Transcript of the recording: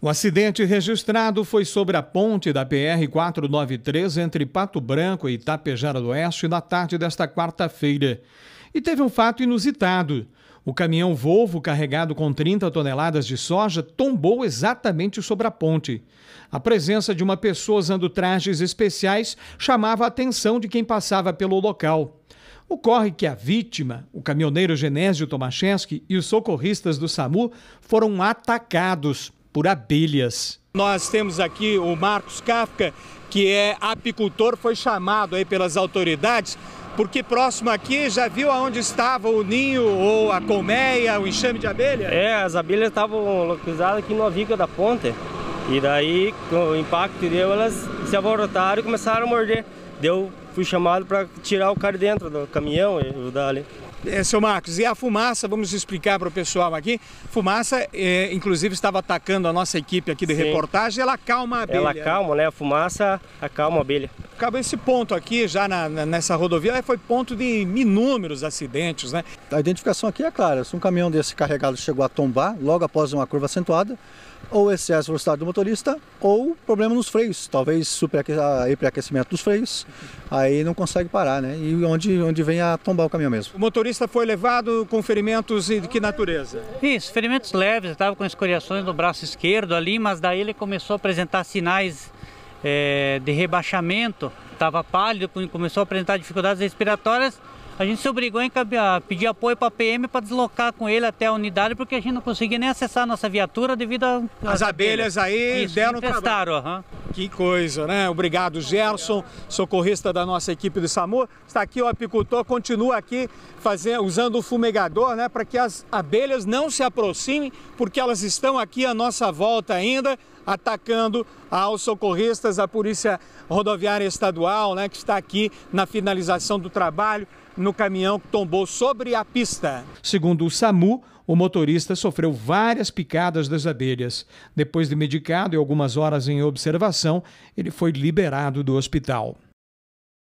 O acidente registrado foi sobre a ponte da PR-493 entre Pato Branco e Itapejara do Oeste na tarde desta quarta-feira. E teve um fato inusitado. O caminhão Volvo, carregado com 30 toneladas de soja, tombou exatamente sobre a ponte. A presença de uma pessoa usando trajes especiais chamava a atenção de quem passava pelo local. Ocorre que a vítima, o caminhoneiro Genésio Tomaszewski e os socorristas do SAMU foram atacados por abelhas. Nós temos aqui o Marcos Kafka, que é apicultor, foi chamado aí pelas autoridades porque próximo aqui já viu aonde estava o ninho ou a colmeia, o enxame de abelha? É, as abelhas estavam localizadas aqui no avica da ponte. E daí, com o impacto deu, elas se alvorotaram e começaram a morder. Deu, fui chamado para tirar o cara dentro do caminhão e ajudar ali. É, seu Marcos, e a fumaça, vamos explicar para o pessoal aqui. Fumaça, é, inclusive, estava atacando a nossa equipe aqui de Sim. reportagem, ela acalma a abelha. Ela acalma, né? A fumaça acalma a abelha. Acaba esse ponto aqui, já na, nessa rodovia, é, foi ponto de inúmeros acidentes, né? A identificação aqui é clara. Se um caminhão desse carregado chegou a tombar logo após uma curva acentuada, ou excesso de velocidade do motorista, ou problema nos freios, talvez superaquecimento ah, dos freios, aí não consegue parar, né? E onde, onde vem a tombar o caminhão mesmo. O motorista foi levado com ferimentos de que natureza? Isso, ferimentos leves, estava com escoriações no braço esquerdo ali, mas daí ele começou a apresentar sinais é, de rebaixamento, estava pálido, começou a apresentar dificuldades respiratórias. A gente se obrigou a pedir apoio para a PM para deslocar com ele até a unidade, porque a gente não conseguia nem acessar a nossa viatura devido às As, abelhas, aí Isso, deram. Testaram, uhum. Que coisa, né? Obrigado, Gerson, socorrista da nossa equipe do SAMU. Está aqui o apicultor, continua aqui fazendo, usando o fumegador, né? Para que as abelhas não se aproximem, porque elas estão aqui à nossa volta ainda, atacando aos socorristas, a Polícia Rodoviária Estadual, né? Que está aqui na finalização do trabalho no caminhão que tombou sobre a pista. Segundo o SAMU, o motorista sofreu várias picadas das abelhas. Depois de medicado e algumas horas em observação, ele foi liberado do hospital.